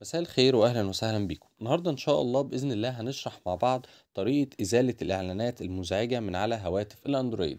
مساء الخير واهلا وسهلا بيكم النهارده ان شاء الله باذن الله هنشرح مع بعض طريقه ازاله الاعلانات المزعجه من على هواتف الاندرويد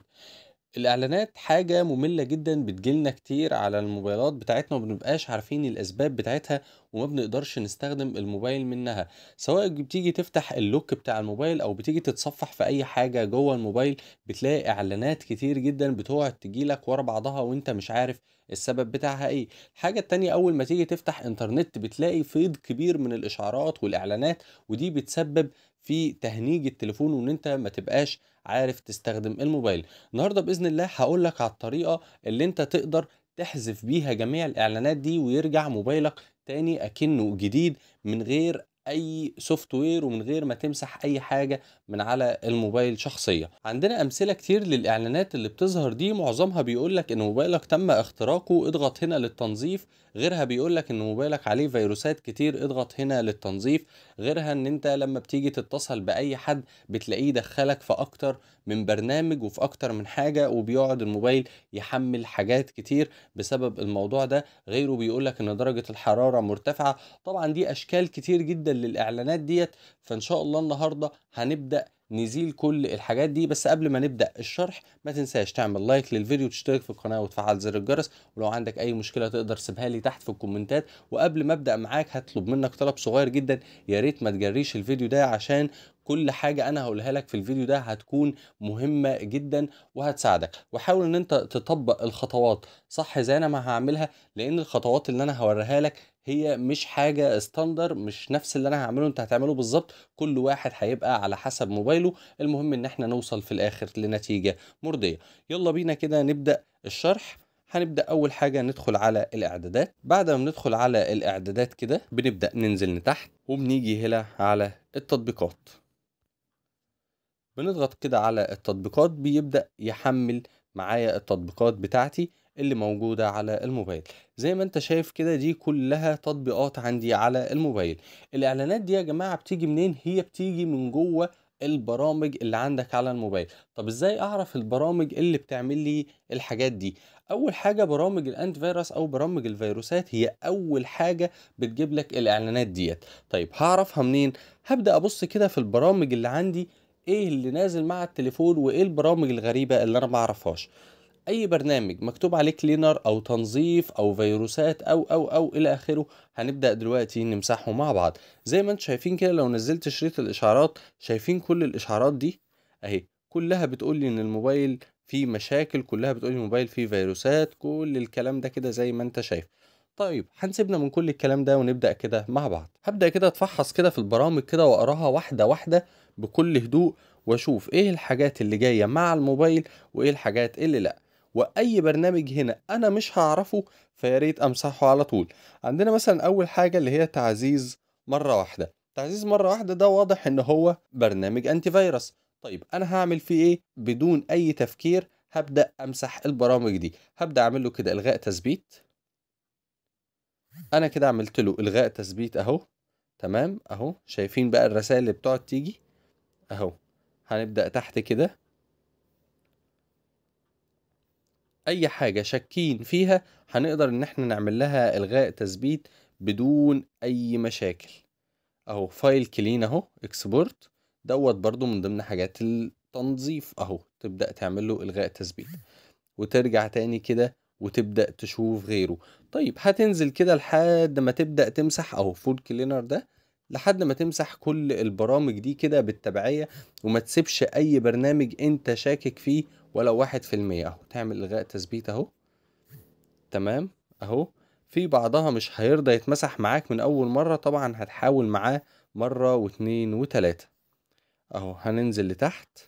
الاعلانات حاجه ممله جدا بتجيلنا كتير على الموبايلات بتاعتنا ومبنبقاش عارفين الاسباب بتاعتها وما بنقدرش نستخدم الموبايل منها سواء بتيجي تفتح اللوك بتاع الموبايل او بتيجي تتصفح في اي حاجه جوه الموبايل بتلاقي اعلانات كتير جدا بتقعد تجيلك ورا بعضها وانت مش عارف السبب بتاعها ايه الحاجه التانية اول ما تيجي تفتح انترنت بتلاقي فيض كبير من الاشعارات والاعلانات ودي بتسبب في تهنيج التليفون وان انت ما تبقاش عارف تستخدم الموبايل النهارده باذن الله هقول لك على الطريقه اللي انت تقدر تحذف بيها جميع الاعلانات دي ويرجع موبايلك تاني أكنه جديد من غير اي سوفت وير ومن غير ما تمسح اي حاجه من على الموبايل شخصيه عندنا امثله كتير للاعلانات اللي بتظهر دي معظمها بيقول لك ان موبايلك تم اختراقه اضغط هنا للتنظيف غيرها بيقول لك ان موبايلك عليه فيروسات كتير اضغط هنا للتنظيف غيرها ان انت لما بتيجي تتصل باي حد بتلاقيه دخلك في اكتر من برنامج وفي اكتر من حاجه وبيقعد الموبايل يحمل حاجات كتير بسبب الموضوع ده غيره بيقول لك ان درجه الحراره مرتفعه طبعا دي اشكال كتير جدا للاعلانات ديت فان شاء الله النهارده هنبدا نزيل كل الحاجات دي بس قبل ما نبدا الشرح ما تنساش تعمل لايك للفيديو وتشترك في القناه وتفعل زر الجرس ولو عندك اي مشكله تقدر سيبها لي تحت في الكومنتات وقبل ما ابدا معاك هطلب منك طلب صغير جدا يا ريت ما تجريش الفيديو ده عشان كل حاجة أنا هقولها لك في الفيديو ده هتكون مهمة جدا وهتساعدك وحاول إن أنت تطبق الخطوات صح زي أنا ما هعملها لأن الخطوات اللي أنا هوريها لك هي مش حاجة ستاندر مش نفس اللي انا هعمله انت هتعمله بالظبط كل واحد هيبقى على حسب موبايله المهم ان احنا نوصل في الاخر لنتيجة مرضية يلا بينا كده نبدأ الشرح هنبدأ أول حاجة ندخل على الإعدادات بعد ما بندخل على الإعدادات كده بنبدأ ننزل لتحت وبنيجي هنا على التطبيقات بنضغط كده على التطبيقات بيبدأ يحمل معايا التطبيقات بتاعتي اللي موجودة على الموبايل زي ما انت شايف كده دي كلها تطبيقات عندي على الموبايل الاعلانات دي يا جماعة بتيجي منين هي بتيجي من جوه البرامج اللي عندك على الموبايل طب ازاي اعرف البرامج اللي بتعمل لي الحاجات دي اول حاجه برامج الانت فيروس او برامج الفيروسات هي اول حاجه بتجيب لك الاعلانات ديت طيب هعرفها منين هبدا ابص كده في البرامج اللي عندي ايه اللي نازل مع التليفون وايه البرامج الغريبه اللي انا ما اعرفهاش اي برنامج مكتوب عليه كلينر او تنظيف او فيروسات او او او الى اخره هنبدا دلوقتي نمسحه مع بعض زي ما انتم شايفين كده لو نزلت شريط الاشعارات شايفين كل الاشعارات دي اهي كلها بتقول لي ان الموبايل فيه مشاكل كلها بتقول لي الموبايل فيه فيروسات كل الكلام ده كده زي ما انت شايف طيب هنسيبنا من كل الكلام ده ونبدا كده مع بعض هبدا كده اتفحص كده في البرامج كده واقراها واحده واحده بكل هدوء واشوف ايه الحاجات اللي جايه مع الموبايل وايه الحاجات اللي لا واي برنامج هنا انا مش هعرفه فيا ريت امسحه على طول عندنا مثلا اول حاجه اللي هي تعزيز مره واحده تعزيز مره واحده ده واضح ان هو برنامج انتي فيروس طيب انا هعمل فيه ايه بدون اي تفكير هبدا امسح البرامج دي هبدا اعمل له كده الغاء تثبيت انا كده عملت له الغاء تثبيت اهو تمام اهو شايفين بقى الرسائل اللي بتقعد تيجي اهو هنبدأ تحت كده اي حاجة شاكين فيها هنقدر ان احنا نعمل لها الغاء تثبيت بدون اي مشاكل اهو فايل كلين اهو اكسبورت دوت برضو من ضمن حاجات التنظيف اهو تبدأ تعمل له الغاء تثبيت وترجع تاني كده وتبدا تشوف غيره طيب هتنزل كده لحد ما تبدا تمسح اهو فول كلينر ده لحد ما تمسح كل البرامج دي كده بالتبعيه وما تسيبش اي برنامج انت شاكك فيه ولا واحد في المية اهو تعمل الغاء تثبيت اهو تمام اهو في بعضها مش هيرضى يتمسح معاك من اول مره طبعا هتحاول معاه مره واتنين وتلاته اهو هننزل لتحت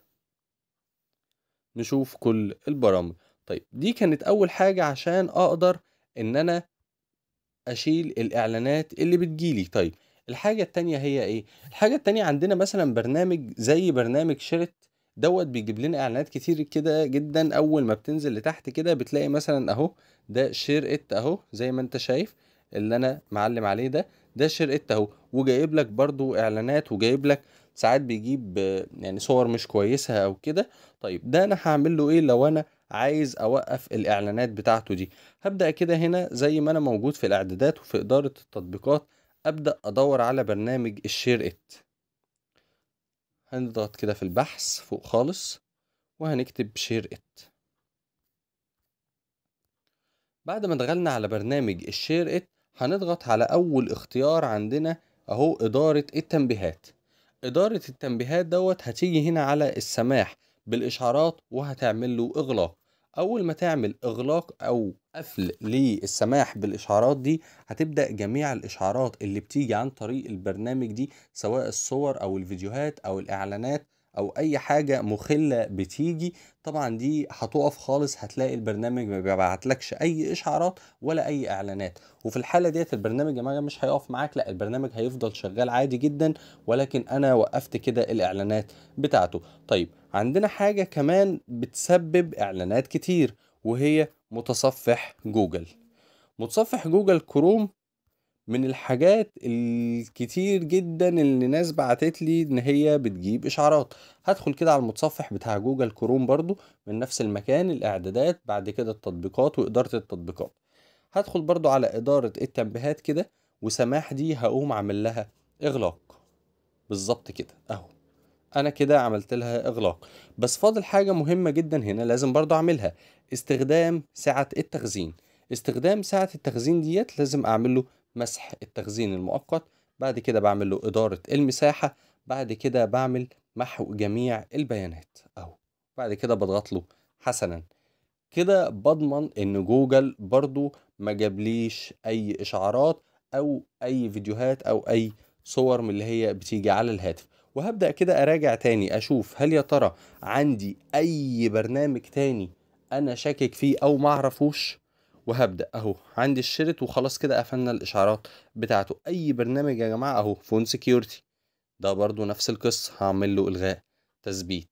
نشوف كل البرامج طيب دي كانت اول حاجه عشان اقدر ان انا اشيل الاعلانات اللي بتجيلي طيب الحاجه التانية هي ايه الحاجه التانية عندنا مثلا برنامج زي برنامج شرت دوت بيجيب لنا اعلانات كتير كده جدا اول ما بتنزل لتحت كده بتلاقي مثلا اهو ده شير ات اهو زي ما انت شايف اللي انا معلم عليه ده ده شير ات اهو وجايب لك برضو اعلانات وجايب لك ساعات بيجيب يعني صور مش كويسه او كده طيب ده انا هعمل له ايه لو انا عايز اوقف الاعلانات بتاعته دي هبدا كده هنا زي ما انا موجود في الاعدادات وفي اداره التطبيقات ابدا ادور على برنامج الشير ات هنضغط كده في البحث فوق خالص وهنكتب شير ات بعد ما دخلنا على برنامج الشير ات هنضغط على اول اختيار عندنا اهو اداره التنبيهات اداره التنبيهات دوت هتيجي هنا على السماح بالاشعارات وهتعمل له اغلاق اول ما تعمل اغلاق او قفل للسماح بالاشعارات دي هتبدا جميع الاشعارات اللي بتيجي عن طريق البرنامج دي سواء الصور او الفيديوهات او الاعلانات او اي حاجه مخله بتيجي طبعا دي هتقف خالص هتلاقي البرنامج ما بيبعتلكش اي اشعارات ولا اي اعلانات وفي الحاله ديت البرنامج يا جماعه مش هيقف معاك لا البرنامج هيفضل شغال عادي جدا ولكن انا وقفت كده الاعلانات بتاعته طيب عندنا حاجه كمان بتسبب اعلانات كتير وهي متصفح جوجل متصفح جوجل كروم من الحاجات الكتير جدا اللي ناس بعتت لي ان هي بتجيب اشعارات هدخل كده على المتصفح بتاع جوجل كروم برضو من نفس المكان الاعدادات بعد كده التطبيقات واداره التطبيقات هدخل برضو على اداره التنبيهات كده وسماح دي هقوم عامل لها اغلاق بالظبط كده اهو انا كده عملت لها اغلاق بس فاضل حاجه مهمه جدا هنا لازم برضو اعملها استخدام سعه التخزين استخدام سعه التخزين ديت لازم اعمل له مسح التخزين المؤقت بعد كده بعمل له إدارة المساحة بعد كده بعمل محو جميع البيانات أهو بعد كده بضغط له حسنا كده بضمن إن جوجل برضو ما جابليش أي إشعارات أو أي فيديوهات أو أي صور من اللي هي بتيجي على الهاتف وهبدأ كده أراجع تاني أشوف هل يا ترى عندي أي برنامج تاني أنا شاكك فيه أو معرفوش وهبدا اهو عندي الشريط وخلاص كده قفلنا الاشعارات بتاعته اي برنامج يا جماعه اهو فون سكيورتي ده برضو نفس القصه هعمل له الغاء تثبيت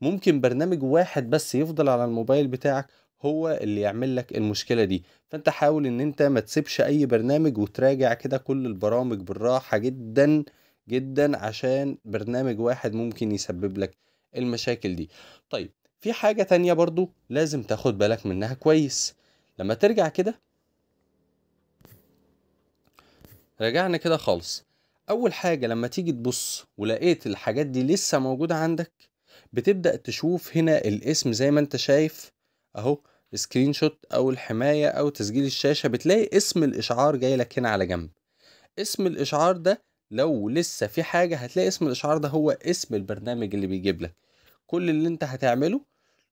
ممكن برنامج واحد بس يفضل على الموبايل بتاعك هو اللي يعمل لك المشكله دي فانت حاول ان انت ما تسيبش اي برنامج وتراجع كده كل البرامج بالراحه جدا جدا عشان برنامج واحد ممكن يسبب لك المشاكل دي طيب في حاجه تانية برضو لازم تاخد بالك منها كويس لما ترجع كده رجعنا كده خالص اول حاجه لما تيجي تبص ولقيت الحاجات دي لسه موجوده عندك بتبدا تشوف هنا الاسم زي ما انت شايف اهو سكرين شوت او الحمايه او تسجيل الشاشه بتلاقي اسم الاشعار جاي لك هنا على جنب اسم الاشعار ده لو لسه في حاجه هتلاقي اسم الاشعار ده هو اسم البرنامج اللي بيجيب لك كل اللي انت هتعمله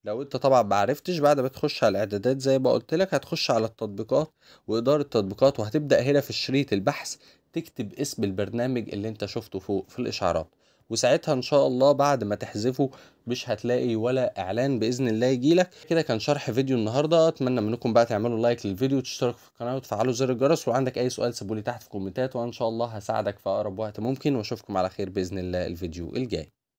لو انت طبعا معرفتش بعد ما تخش على الاعدادات زي ما قلت لك هتخش على التطبيقات واداره التطبيقات وهتبدا هنا في شريط البحث تكتب اسم البرنامج اللي انت شفته فوق في الاشعارات وساعتها ان شاء الله بعد ما تحذفه مش هتلاقي ولا اعلان باذن الله يجيلك كده كان شرح فيديو النهارده اتمنى منكم بقى تعملوا لايك للفيديو وتشتركوا في القناه وتفعلوا زر الجرس وعندك اي سؤال سيبولي تحت في الكومنتات وإن شاء الله هساعدك في اقرب وقت ممكن واشوفكم على خير باذن الله الفيديو الجاي